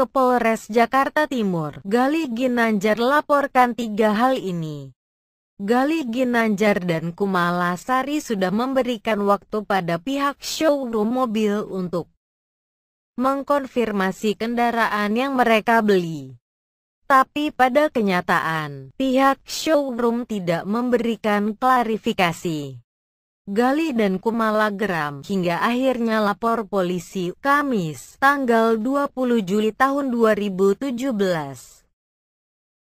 ke Polres Jakarta Timur. Galih Ginanjar laporkan tiga hal ini. Galih Ginanjar dan Kumala Sari sudah memberikan waktu pada pihak showroom mobil untuk mengkonfirmasi kendaraan yang mereka beli. Tapi pada kenyataan, pihak showroom tidak memberikan klarifikasi. Gali dan Kumala geram hingga akhirnya lapor polisi Kamis tanggal 20 Juli tahun 2017.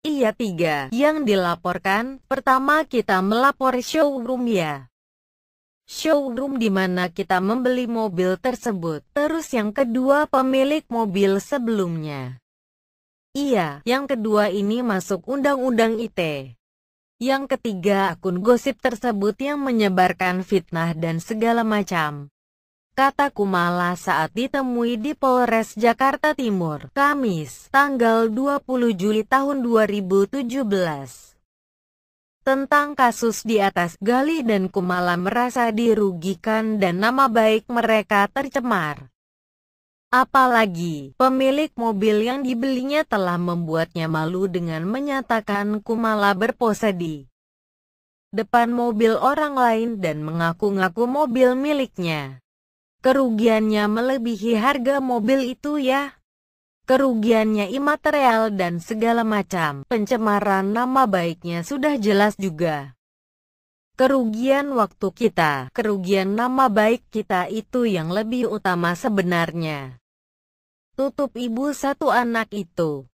Iya tiga yang dilaporkan, pertama kita melapor showroom ya. Showroom di mana kita membeli mobil tersebut, terus yang kedua pemilik mobil sebelumnya. Iya, yang kedua ini masuk undang-undang ITE. Yang ketiga akun gosip tersebut yang menyebarkan fitnah dan segala macam. Kata Kumala saat ditemui di Polres Jakarta Timur, Kamis, tanggal 20 Juli tahun 2017 tentang kasus di atas Gali dan Kumala merasa dirugikan dan nama baik mereka tercemar. Apalagi, pemilik mobil yang dibelinya telah membuatnya malu dengan menyatakan Kumala berpose di depan mobil orang lain dan mengaku-ngaku mobil miliknya. Kerugiannya melebihi harga mobil itu ya. Kerugiannya imaterial dan segala macam. Pencemaran nama baiknya sudah jelas juga kerugian waktu kita, kerugian nama baik kita itu yang lebih utama sebenarnya. Tutup ibu satu anak itu.